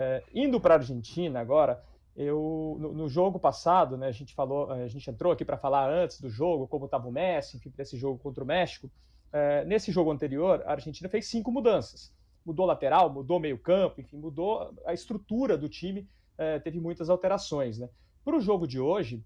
É, indo para a Argentina agora, eu no, no, jogo passado, né, a gente falou, a gente entrou aqui para falar antes do jogo, como estava o Messi, enfim, desse jogo contra o México. É, nesse jogo anterior, a Argentina fez cinco mudanças. Mudou lateral, mudou meio campo, enfim, mudou a estrutura do time, é, teve muitas alterações. Né? Para o jogo de hoje,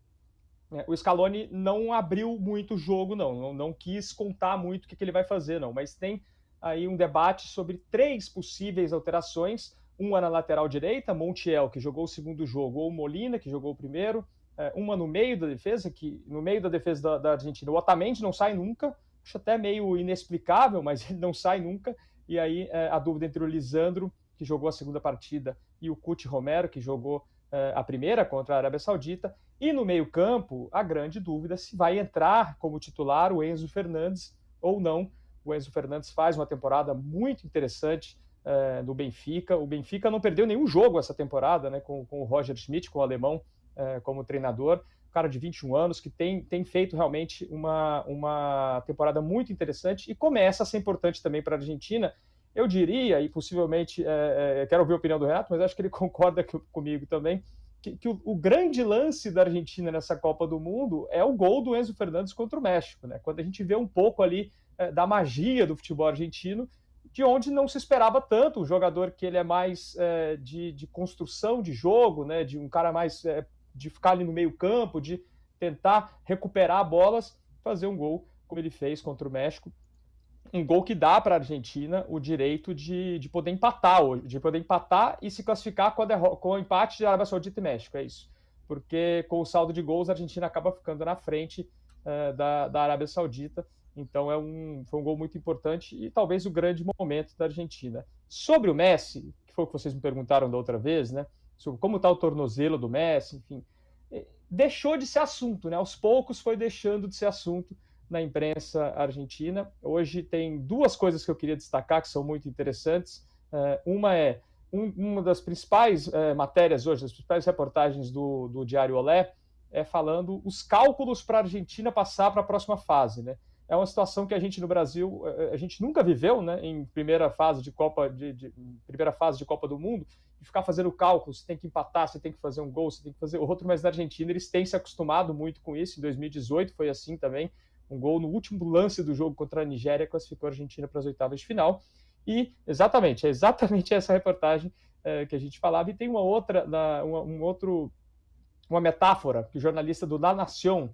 é, o Scaloni não abriu muito o jogo, não, não, não quis contar muito o que, que ele vai fazer, não, mas tem aí um debate sobre três possíveis alterações uma na lateral direita, Montiel, que jogou o segundo jogo, ou Molina, que jogou o primeiro, é, uma no meio da defesa, que no meio da defesa da, da Argentina, o Otamendi não sai nunca, acho até meio inexplicável, mas ele não sai nunca, e aí é, a dúvida entre o Lisandro, que jogou a segunda partida, e o Cuti Romero, que jogou é, a primeira contra a Arábia Saudita, e no meio campo, a grande dúvida se vai entrar como titular o Enzo Fernandes ou não, o Enzo Fernandes faz uma temporada muito interessante, é, do Benfica. O Benfica não perdeu nenhum jogo essa temporada, né, com, com o Roger Schmidt, com o alemão, é, como treinador. Um cara de 21 anos que tem, tem feito realmente uma, uma temporada muito interessante e começa a ser importante também para a Argentina. Eu diria, e possivelmente, é, é quero ouvir a opinião do Renato, mas acho que ele concorda comigo também, que, que o, o, grande lance da Argentina nessa Copa do Mundo é o gol do Enzo Fernandes contra o México, né? Quando a gente vê um pouco ali é, da magia do futebol argentino, de onde não se esperava tanto, o jogador que ele é mais é, de, de, construção de jogo, né, de um cara mais é, de ficar ali no meio campo, de tentar recuperar bolas, fazer um gol como ele fez contra o México. Um gol que dá para a Argentina o direito de, de poder empatar hoje, de poder empatar e se classificar com, com o empate de Arábia Saudita e México, é isso. Porque com o saldo de gols, a Argentina acaba ficando na frente uh, da, da Arábia Saudita então é um, foi um gol muito importante e talvez o grande momento da Argentina. Sobre o Messi, que foi o que vocês me perguntaram da outra vez, né? Sobre como está o tornozelo do Messi, enfim. Eh, deixou de ser assunto, né? Aos poucos foi deixando de ser assunto na imprensa argentina. Hoje tem duas coisas que eu queria destacar que são muito interessantes. Uh, uma é um, uma das principais uh, matérias hoje, das principais reportagens do, do Diário Olé, é falando os cálculos para a Argentina passar para a próxima fase, né? é uma situação que a gente no Brasil eh, eh, a gente nunca viveu, né? Em primeira fase de Copa de, de primeira fase de Copa do Mundo, de ficar fazendo cálculos, você tem que empatar, você tem que fazer um gol, você tem que fazer outro, mas na Argentina eles têm se acostumado muito com isso. Em 2018 foi assim também, um gol no último lance do jogo contra a Nigéria classificou a Argentina para as oitavas de final. E exatamente, é exatamente essa reportagem é, que a gente falava. E tem uma outra, uma, um outro, uma metáfora que o jornalista do La Nación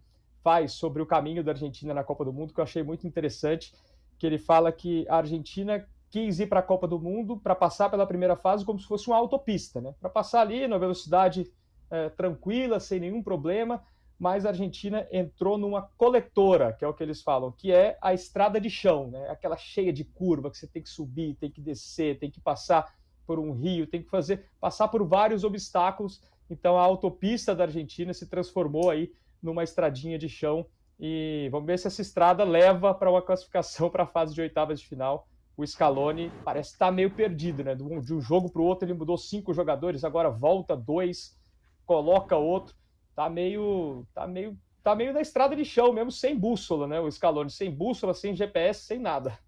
faz sobre o caminho da Argentina na Copa do Mundo, que eu achei muito interessante, que ele fala que a Argentina quis ir para a Copa do Mundo para passar pela primeira fase como se fosse uma autopista, né? Para passar ali na velocidade é, tranquila, sem nenhum problema, mas a Argentina entrou numa coletora, que é o que eles falam, que é a estrada de chão, né? Aquela cheia de curva que você tem que subir, tem que descer, tem que passar por um rio, tem que fazer passar por vários obstáculos. Então a autopista da Argentina se transformou aí numa estradinha de chão. E vamos ver se essa estrada leva para uma classificação para a fase de oitavas de final. O Scaloni parece estar tá meio perdido, né? De um jogo para o outro ele mudou cinco jogadores, agora volta dois, coloca outro. Tá meio, tá meio, tá meio na estrada de chão mesmo, sem bússola, né? O Scaloni sem bússola, sem GPS, sem nada.